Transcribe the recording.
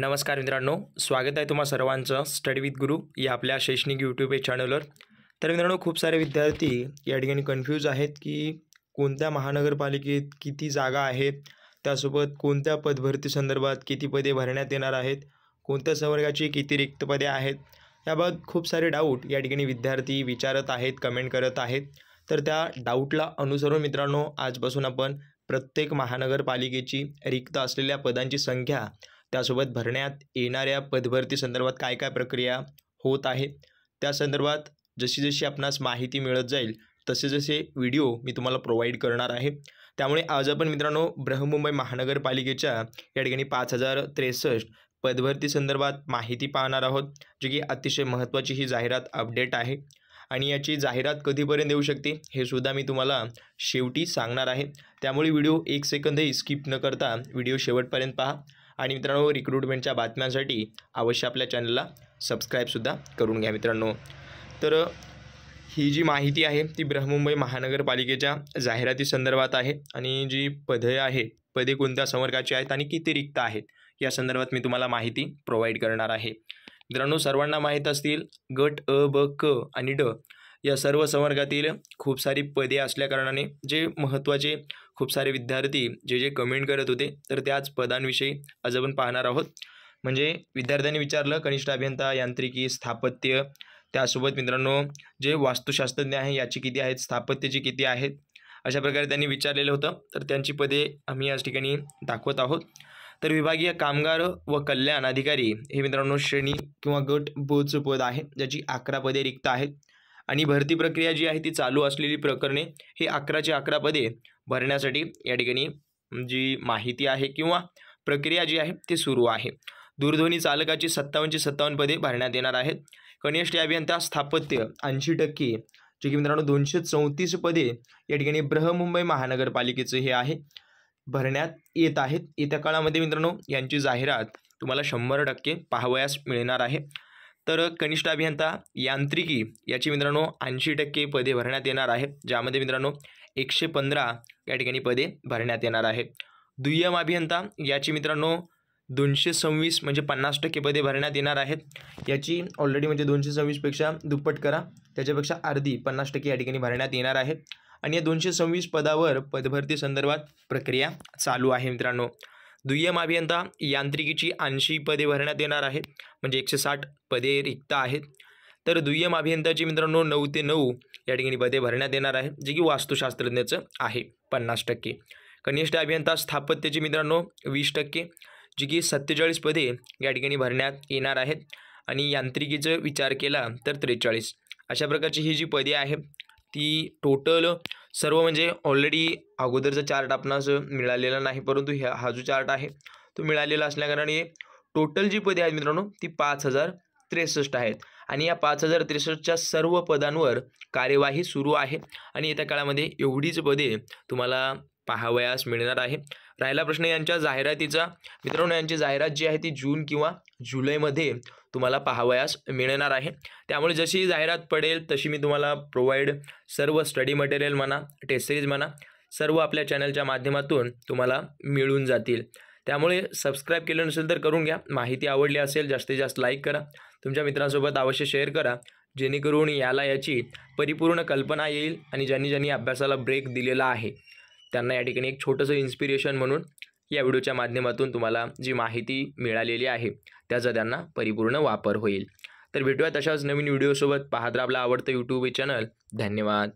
नमस्कार मित्रांनो स्वागत आहे तुम्हा सर्वांचं स्टडी विथ गुरु या आपल्या शैक्षणिक यूट्यूब या चॅनलवर तर मित्रांनो खूप सारे विद्यार्थी या ठिकाणी कन्फ्यूज आहेत की कोणत्या महानगरपालिकेत किती जागा आहेत त्यासोबत कोणत्या पदभरती संदर्भात किती पदे भरण्यात येणार आहेत कोणत्या संवर्गाची किती रिक्त पदे आहेत याबाबत खूप सारे डाऊट या ठिकाणी विद्यार्थी विचारत आहेत कमेंट करत आहेत तर त्या डाऊटला अनुसरून मित्रांनो आजपासून आपण प्रत्येक महानगरपालिकेची रिक्त असलेल्या पदांची संख्या त्यासोबत भरण्यात येणाऱ्या पदभरती संदर्भात काय काय प्रक्रिया होत आहे त्या संदर्भात जशी जशी आपणास माहिती मिळत जाईल तसे जसे व्हिडिओ मी तुम्हाला प्रोव्हाइड करणार आहे त्यामुळे आज आपण मित्रांनो बृहमुंबई महानगरपालिकेच्या या ठिकाणी पाच हजार त्रेसष्ट पदभरती संदर्भात माहिती पाहणार आहोत जी की अतिशय महत्त्वाची ही जाहिरात अपडेट आहे आणि याची जाहिरात कधीपर्यंत येऊ शकते हे सुद्धा मी तुम्हाला शेवटी सांगणार आहे त्यामुळे व्हिडिओ एक सेकंदही स्किप न करता व्हिडिओ शेवटपर्यंत पहा आणि मित्रांनो रिक्रुटमेंटच्या बातम्यांसाठी अवश्य आपल्या चॅनलला सबस्क्राईबसुद्धा करून घ्या मित्रांनो तर ही जी माहिती आहे ती बृहमुंबई महानगरपालिकेच्या जाहिराती संदर्भात आहे आणि जी पदे आहेत पदे कोणत्या संवर्गाची आहेत आणि किती रिक्त आहेत या संदर्भात मी तुम्हाला माहिती प्रोव्हाइड करणार आहे मित्रांनो सर्वांना माहीत असतील गट अ ब क आणि ड या सर्व संवर्गातील खूप सारी पदे असल्याकारणाने जे महत्त्वाचे खूप सारे विद्यार्थी जे जे कमेंट करत होते तर त्याच पदांविषयी आज आपण पाहणार आहोत म्हणजे विद्यार्थ्यांनी विचारलं कनिष्ठ अभियंता यांत्रिकी स्थापत्य त्यासोबत मित्रांनो जे वास्तुशास्त्रज्ञ आहे याची किती आहेत स्थापत्याची किती आहेत अशा प्रकारे त्यांनी विचारलेलं होतं तर त्यांची पदे आम्ही याच ठिकाणी दाखवत आहोत तर विभागीय कामगार व कल्याण अधिकारी हे मित्रांनो श्रेणी किंवा गट बोच पद आहे ज्याची अकरा पदे रिक्त आहेत आणि भरती प्रक्रिया जी आहे ती चालू असलेली प्रकरणे हे अकराचे अकरा पदे भरण्यासाठी या ठिकाणी जी माहिती आहे किंवा प्रक्रिया जी आहे ती सुरू आहे दूरध्वनी चालकाची सत्तावनशे सत्तावन्न पदे भरण्यात येणार आहेत कनिष्ठ अभियंता स्थापत्य ऐंशी टक्के जे की मित्रांनो दोनशे चौतीस पदे या ठिकाणी ब्रहमुंबई महानगरपालिकेचं हे आहे भरण्यात येत आहेत येत्या काळामध्ये मित्रांनो यांची जाहिरात तुम्हाला शंभर टक्के पाहावयास मिळणार आहे तर कनिष्ठ अभियंता यांत्रिकी याची मित्रांनो ऐंशी टक्के पदे भरण्यात येणार आहेत ज्यामध्ये मित्रांनो एकशे पंधरा या ठिकाणी पदे भरण्यात येणार आहेत दुय्यम अभियंता याची मित्रांनो दोनशे सव्वीस म्हणजे पन्नास टक्के पदे भरण्यात येणार आहेत याची ऑलरेडी म्हणजे दोनशे सव्वीसपेक्षा दुप्पट करा त्याच्यापेक्षा अर्धी पन्नास टक्के या ठिकाणी भरण्यात येणार आहे आणि या दोनशे सव्वीस पदावर पदभरती संदर्भात प्रक्रिया चालू आहे मित्रांनो दुय्यम अभियंता यांत्रिकीची ऐंशी पदे भरण्यात येणार आहेत म्हणजे एकशे साठ पदे रिक्त आहेत तर दुय्यम अभियंताची मित्रांनो नऊ ते नऊ या ठिकाणी पदे भरण्यात येणार आहे जे की वास्तुशास्त्रज्ञाचं आहे पन्नास टक्के कनिष्ठ अभियंता स्थापत्याची मित्रांनो वीस टक्के जी की सत्तेचाळीस पदे या ठिकाणी भरण्यात येणार आहेत आणि यांत्रिकीचं विचार केला तर त्रेचाळीस अशा प्रकारची ही जी पदे आहेत ती टोटल सर्व म्हणजे ऑलरेडी अगोदरचा चार्ट आपणास मिळालेला नाही परंतु ह्या हा जो चार्ट आहे तो मिळालेला असल्याकारणाने टोटल जी पदे आहेत मित्रांनो ती पाच हजार त्रेसष्ट आहेत आणि या पाच हजार त्रेसष्टच्या सर्व पदांवर कार्यवाही सुरू आहे आणि येत्या काळामध्ये एवढीच पदे तुम्हाला पाहावयास मिळणार आहे राहिला प्रश्न यांच्या जाहिरातीचा मित्रांनो यांची जाहिरात जी आहे ती जून किंवा जुलैमध्ये तुम्हाला पाहावयास मिळणार आहे त्यामुळे जशी जाहिरात पडेल तशी मी तुम्हाला प्रोव्हाइड सर्व स्टडी मटेरियल म्हणा टेस्ट सिरीज म्हणा सर्व आपल्या चॅनलच्या माध्यमातून तुम्हाला मिळून जातील त्यामुळे सबस्क्राईब केलं नसेल तर करून घ्या माहिती आवडली असेल जास्तीत जास्त लाईक करा तुमच्या मित्रांसोबत अवश्य शेअर करा जेणेकरून याला याची परिपूर्ण कल्पना येईल आणि ज्यांनी ज्यांनी अभ्यासाला ब्रेक दिलेला आहे त्यांना या ठिकाणी एक छोटंसं इन्स्पिरेशन म्हणून या व्हिडिओच्या माध्यमातून तुम्हाला जी माहिती मिळालेली आहे त्याचा त्यांना परिपूर्ण वापर होईल तर भेटूयात अशाच नवीन व्हिडिओसोबत पाहत आपला आवडतं यूट्यूब चॅनल धन्यवाद